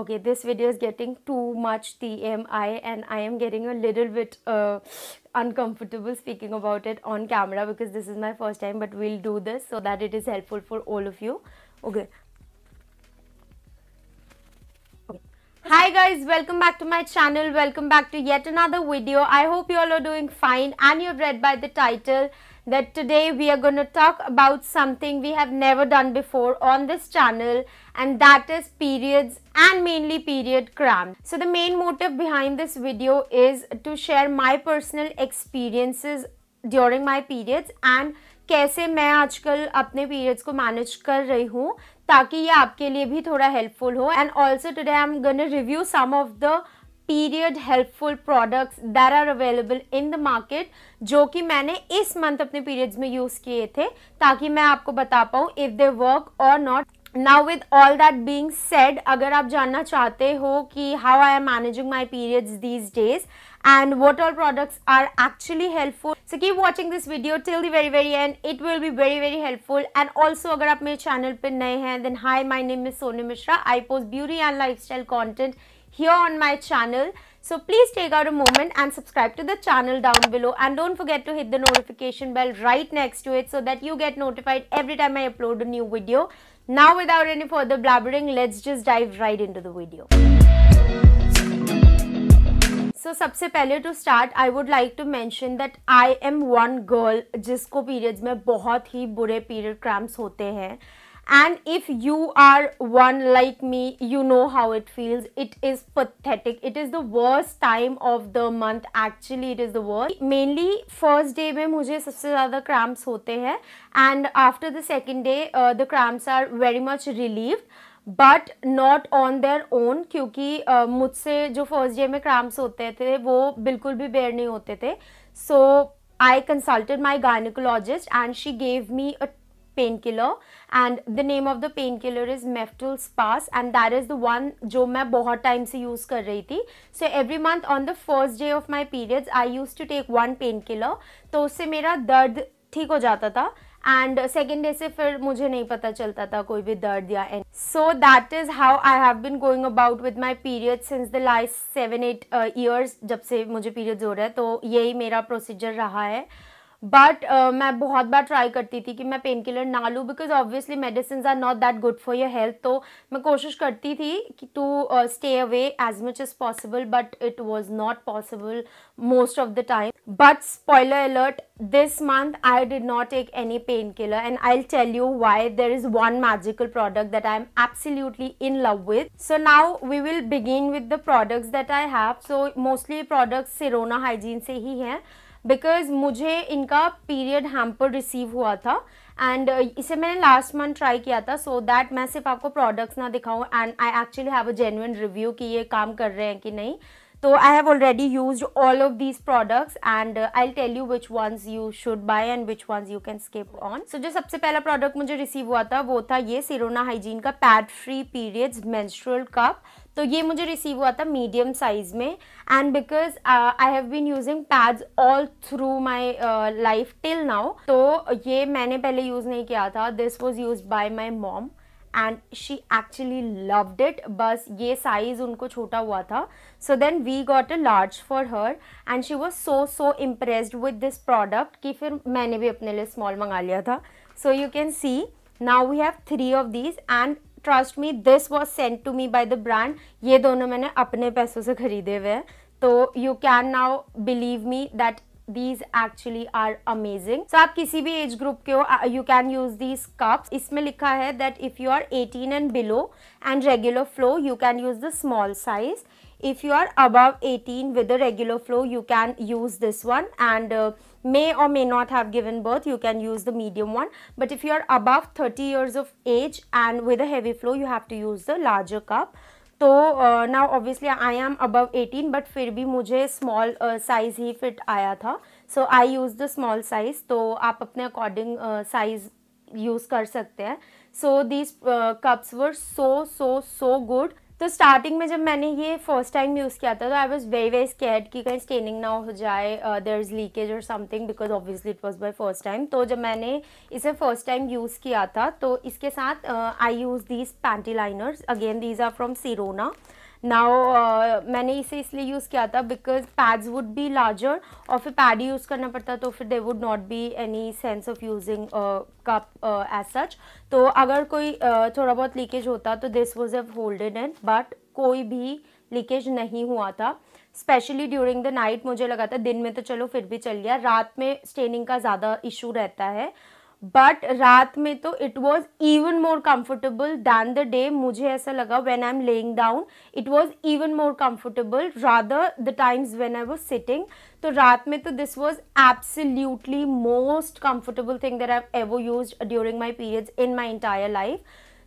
okay this video is getting too much TMI and I am getting a little bit uh, uncomfortable speaking about it on camera because this is my first time but we'll do this so that it is helpful for all of you okay hi guys welcome back to my channel welcome back to yet another video i hope you all are doing fine and you've read by the title that today we are going to talk about something we have never done before on this channel and that is periods and mainly period cramp. So the main motive behind this video is to share my personal experiences during my periods and कैसे मैं आजकल अपने periods को manage कर रही हूँ ताकि ये आपके लिए भी थोड़ा हेल्पफुल हो and also today I am gonna review some of the period helpful products there are available in the market जो कि मैंने इस मंथ अपने पीरियड्स में यूज़ किए थे ताकि मैं आपको बता पाऊँ इफ दे वर्क और not now with all that being said अगर आप जानना चाहते हो कि how I am managing my periods these days and what all products are actually helpful so keep watching this video till the very very end it will be very very helpful and also अगर आप मेरे चैनल पर नए हैं then hi my name miss Soni Mishra I pose beauty and lifestyle content here on my channel. So please take out a moment and subscribe to the channel down below and don't forget to hit the notification bell right next to it so that you get notified every time I upload a new video. Now without any further blabbering, let's just dive right into the video. तो सबसे पहले to start I would like to mention that I am one girl जिसको periods में बहुत ही बुरे period cramps होते हैं and if you are one like me you know how it feels it is pathetic it is the worst time of the month actually it is the worst mainly first day में मुझे सबसे ज़्यादा cramps होते and after the second day uh, the cramps are very much relieved But not on their own. क्योंकि uh, मुझसे जो first day cramps cramps होते थे वो बिल्कुल भी बेयर नहीं होते थे so I consulted my gynaecologist painkiller and the name of the painkiller is Meftal Spas and that is the one जो मैं बहुत time से use कर रही थी so every month on the first day of my periods I used to take one painkiller तो उससे मेरा दर्द ठीक हो जाता था एंड सेकेंड डे से फिर मुझे नहीं पता चलता था कोई भी दर्द या and so that is how I have been going about with my period since the last seven eight years जब से मुझे पीरियड्स हो रहा है तो यही मेरा प्रोसीजर रहा है बट uh, मैं बहुत बार ट्राई करती थी कि मैं पेन किलर ना लूँ because obviously medicine are not that good for your health तो मैं कोशिश करती थी कि to stay away as much as possible but it was not possible most of the time but spoiler alert this month I did not take any painkiller and I tell you why there is one magical product that I am absolutely in love with so now we will begin with the products that I have so mostly products Sirona hygiene से ही हैं because मुझे इनका period hamper receive हुआ था and uh, इसे मैंने last month try किया था सो so दैट मैं सिर्फ आपको प्रोडक्ट्स ना दिखाऊँ and I actually have a genuine review कि ये काम कर रहे हैं कि नहीं तो I have already use all of these products and I tell you which ones you should buy and which ones you can skip on so जो सबसे पहला प्रोडक्ट मुझे रिसीव हुआ था वो था ये सिरोना हाइजीन का pad free periods menstrual cup तो ये मुझे रिसीव हुआ था मीडियम साइज में and because I have been using pads all through my life till now तो ये मैंने पहले यूज़ नहीं किया था this was used by my mom and she actually loved it बस ये साइज़ उनको छोटा हुआ था so then we got a large for her and she was so so impressed with this product कि फिर मैंने भी अपने लिए स्मॉल मंगा लिया था so you can see now we have three of these and trust me this was sent to me by the brand ये दोनों मैंने अपने पैसों से खरीदे हुए हैं तो you can now believe me that These actually are amazing. So, आप किसी भी एज ग्रुप के हो you can use these cups इसमें लिखा 18 and below and regular flow, you can use the small size. if you are above 18 with a regular flow you can use this one and uh, may or may not have given birth you can use the medium one but if you are above 30 years of age and with a heavy flow you have to use the larger cup तो now obviously I am above 18 but फिर भी मुझे small size uh, ही fit आया था so I use the small size तो आप अपने अकॉर्डिंग साइज़ यूज़ कर सकते हैं so these cups were so so so good तो स्टार्टिंग में जब मैंने ये फर्स्ट टाइम यूज़ किया था तो I was very very scared कि कहीं स्टेनिंग ना हो जाए देर इज़ लीकेज और something because obviously it was my first time तो जब मैंने इसे फर्स्ट टाइम यूज़ किया था तो इसके साथ I use these panty liners again these are from Sirona now uh, मैंने इसे इसलिए यूज़ किया था because pads would be larger और फिर पैड यूज़ करना पड़ता तो फिर they would not be any sense of using cup as such तो अगर कोई uh, थोड़ा बहुत लीकेज होता तो this was have holded in but कोई भी लीकेज नहीं हुआ था स्पेशली ड्यूरिंग द नाइट मुझे लगा था दिन में तो चलो फिर भी चल गया रात में स्टेनिंग का ज़्यादा इशू रहता है बट रात में तो it was even more comfortable than the day मुझे ऐसा लगा when I am laying down it was even more comfortable rather the times when I was sitting तो रात में तो this was absolutely most comfortable thing there I ever use during my periods in my entire life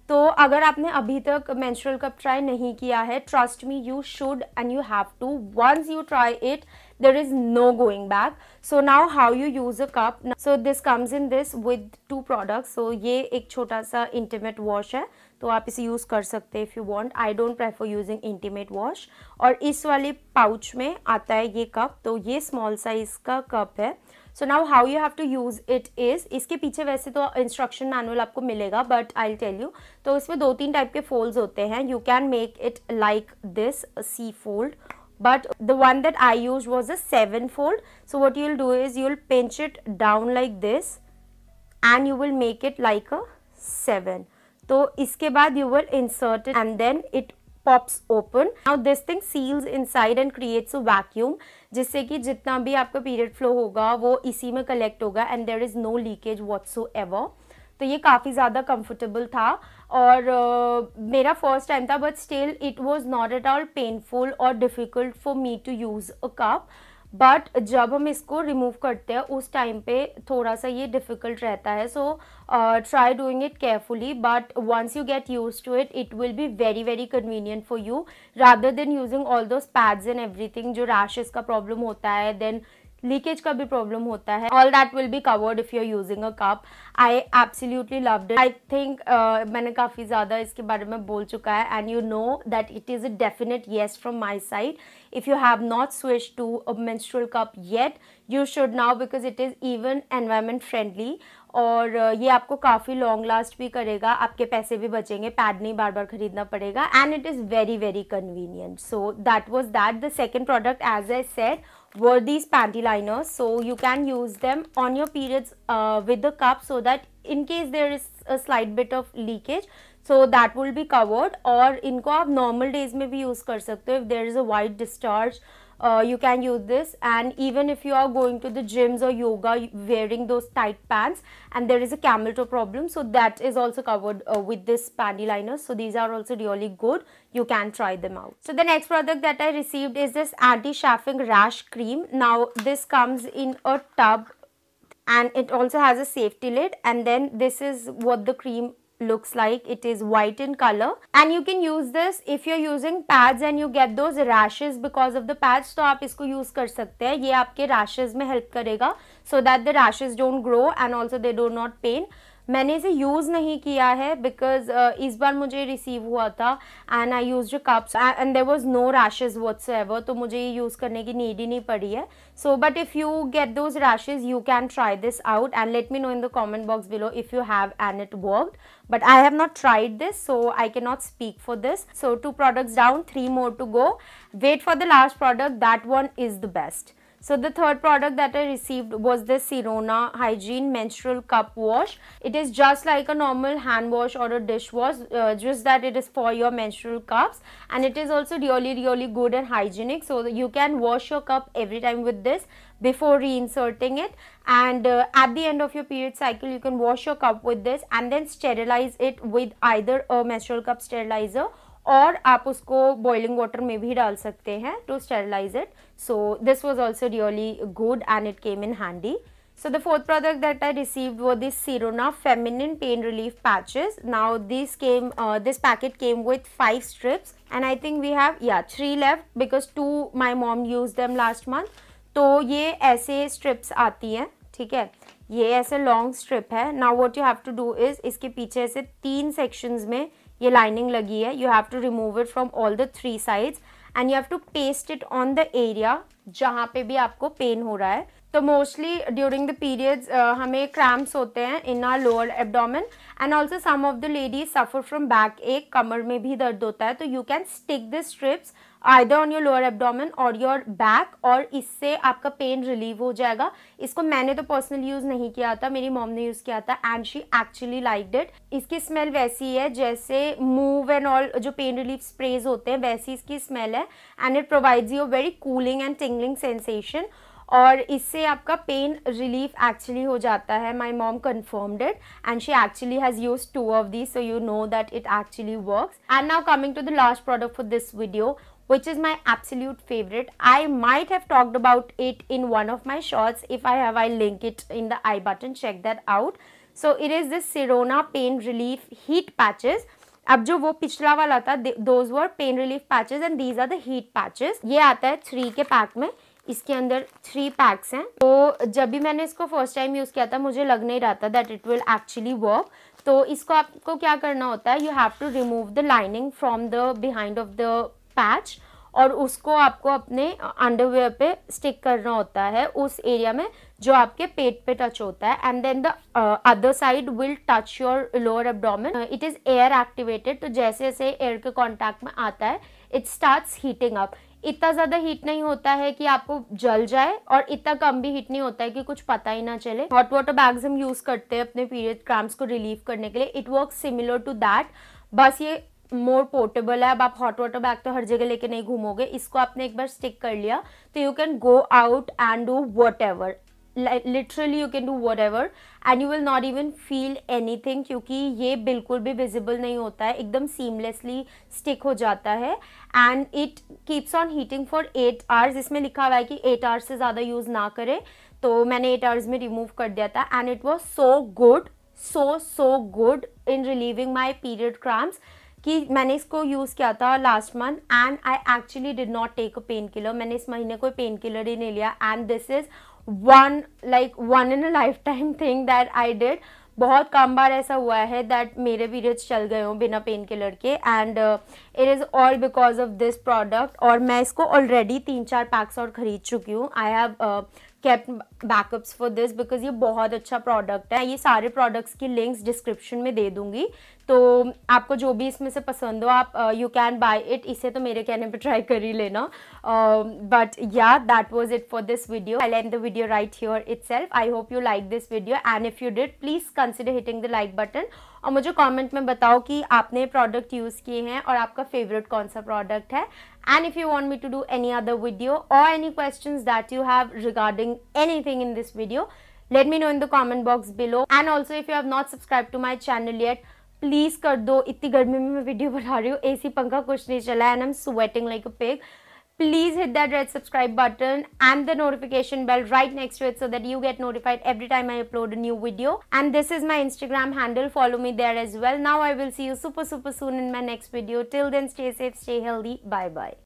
तो अगर आपने अभी तक menstrual cup try नहीं किया है trust me you should and you have to once you try it there is no going back so now how you use a cup so this comes in this with two products so ये एक छोटा सा intimate wash है तो आप इसे use कर सकते हैं if you want I don't prefer using intimate wash और इस वाले पाउच में आता है ये कप तो ये स्मॉल साइज़ का कप है so now how you have to use it is इसके पीछे वैसे तो इंस्ट्रक्शन मैनुअल आपको मिलेगा बट आई टेल यू तो इसमें दो तीन टाइप के फोल्ड होते हैं you can make it like this C fold but the one that I used was a seven fold. So what you'll do is you'll pinch it down like this and you will make it like a seven So iske baad you will insert it and then it pops open now this thing seals inside and creates a vacuum जिससे कि जितना भी आपका period flow होगा वो इसी में collect होगा and there is no leakage whatsoever तो ये काफ़ी ज़्यादा कंफर्टेबल था और uh, मेरा फर्स्ट टाइम था but still it was not at all painful और difficult for me to use a cup but जब हम इसको रिमूव करते हैं उस टाइम पे थोड़ा सा ये डिफ़िकल्ट रहता है so try doing it carefully but once you get use to it it will be very very convenient for you rather than using all those pads and everything जो रैशेज का problem होता है then leakage का भी problem होता है all that will be covered if you are using a cup I absolutely loved it I think मैंने काफ़ी ज़्यादा इसके बारे में बोल चुका है and you know that it is a definite yes from my side if you have not switch to a menstrual cup yet you should now because it is even environment friendly और ये आपको काफ़ी long last भी करेगा आपके पैसे भी बचेंगे पैड नहीं बार बार खरीदना पड़ेगा and it is very very convenient so that was that the second product as a set were these panty liners so you can use them on your periods with the cup so that in case there is a slight bit of leakage so that will be covered और इनको आप normal days में भी use कर सकते हो if there is a white discharge uh, you can use this and even if you are going to the gyms or yoga wearing those tight pants and there is a camel toe problem so that is also covered uh, with this panty liner. so these are also really good you can try them out so the next product that i received is this anti-chafing rash cream now this comes in a tub and it also has a safety lid and then this is what the cream looks like it is white in color and you can use this if you're using pads and you get those rashes because of the pads so aap isko use kar sakte हैं ye aapke rashes mein help karega so that the rashes don't grow and also they do not pain मैंने इसे use नहीं किया है because uh, इस बार मुझे receive हुआ था and I use cups and there was no rashes whatsoever तो मुझे ये यूज़ करने की नीड ही नहीं पड़ी है so but if you get those rashes you can try this out and let me know in the comment box below if you have and it worked I have not tried this so I can not speak for this so two products down three more to go wait for the last product that one is the best So the third product that I received was the Sirona Hygiene Menstrual Cup Wash. It is just like a normal hand wash or a dish wash, uh, just that it is for your menstrual cups and it is also really really good and hygienic. So you can wash your cup every time with this before reinserting it and uh, at the end of your period cycle you can wash your cup with this and then sterilize it with either a menstrual cup sterilizer और आप उसको boiling water में भी डाल सकते हैं to sterilize it so this was also really good and it came in handy so the fourth product that I receive वो this Sirona feminine pain relief patches now this came this packet came with five strips and I think we have yeah three left because two my mom use them last month तो ये ऐसे strips आती हैं ठीक है ये ऐसे long strip है now what you have to do is इसके पीछे ऐसे तीन सेक्शंस में ये लाइनिंग लगी है you have to remove it from all the three sides and you have to paste it on the area जहाँ पे भी आपको पेन हो रहा है तो मोस्टली ड्यूरिंग द पीरियड्स हमें क्रैम्प्स होते हैं in our lower abdomen and also some of the ladies suffer from back एक कमर में भी दर्द होता है तो you can stick this strips either on your lower abdomen और योर बैक और इससे आपका पेन रिलीव हो जाएगा इसको मैंने तो पर्सनली यूज़ नहीं किया था मेरी मॉम ने यूज़ किया था and she actually liked it इसकी स्मेल वैसी है जैसे मूव एंड ऑल जो पेन रिलीफ स्प्रेज होते हैं वैसी इसकी स्मेल है and it provides you very cooling and tingling sensation और इससे आपका पेन रिलीफ एक्चुअली हो जाता है my mom confirmed it and she actually has use two of this so you know that it actually work and now coming to the last product for this video which is my absolute favourite I might have talked about it in one of my shorts if I have I link it in the I button check that out so it is this Sirona pain relief heat patches अब जो वो पिछला वाला था those were pain relief patches and these are the heat patches ये आता है three के पैक में इसके अंदर थ्री पैक्स हैं तो जब भी मैंने इसको फर्स्ट टाइम यूज़ किया था मुझे लग नहीं रहा था that it will actually work तो इसको आपको क्या करना होता है you have to remove the lining from the behind of the patch और उसको आपको अपने अंडरवेयर पे स्टिक करना होता है उस एरिया में जो आपके पेट पे टच होता है and then the other side will touch your lower abdomen it is air activated तो जैसे जैसे एयर के कांटेक्ट में आता है इट स्टार्ट्स हीटिंग अप इतना ज़्यादा हीट नहीं होता है कि आपको जल जाए और इतना कम भी हीट नहीं होता है कि कुछ पता ही ना चले हॉट वाटर बैग्स हम यूज़ करते हैं अपने पीरियड क्रैम्स को रिलीव करने के लिए it work similar to that बस ये मोर पोर्टेबल है अब आप हॉट वाटर बैग तो हर जगह लेके नहीं घूमोगे इसको आपने एक बार स्टिक कर लिया तो you can go out and do whatever literally you can do whatever and you will not even feel anything क्योंकि ये बिल्कुल भी विजिबल नहीं होता है एकदम सीमलेसली स्टिक हो जाता है and it keeps on heating for eight hours इसमें लिखा हुआ है कि एट आवर्स से ज़्यादा यूज़ ना करें तो मैंने एट आवर्स में रिमूव कर दिया था and it was so good so so good in relieving my period cramps कि मैंने इसको यूज़ किया था last month and I actually did not take a painkiller मैंने इस महीने कोई पेन किलर ही नहीं लिया and this is one like one in a lifetime thing that I did बहुत कम बार ऐसा हुआ है दैट मेरे पीरियड्स चल गए हों बिना पेन किलर के and it is all because of this product और मैं इसको ऑलरेडी तीन चार पैक्स और ख़रीद चुकी हूँ I have cap backups for this because ये बहुत अच्छा प्रोडक्ट है ये सारे प्रोडक्ट्स की लिंक्स डिस्क्रिप्शन में दे दूंगी तो आपको जो भी इसमें से पसंद हो आप यू कैन बाय इट इसे तो मेरे कहने पे ट्राई कर ही लेना but yeah that was it for this video I lend the video right here it I hope you like this video and if you did please consider hitting the like button और मुझे comment में बताओ कि आपने product use किए हैं और आपका फेवरेट कौन सा प्रोडक्ट है and if you want me to do any other video और any question that you have regarding any in this video let me know in the comment box below and also if you have not subscribe to my channel yet please कर दो इतनी गर्मी में मैं video बना रही हूँ AC पंखा कुछ नहीं चला and I am sweating like a pig please hit that red subscribe button and the notification bell right next to it so that you get notified every time I upload a new video and this is my Instagram handle follow me there as well now I will see you super super soon in my next video till then stay safe stay healthy bye bye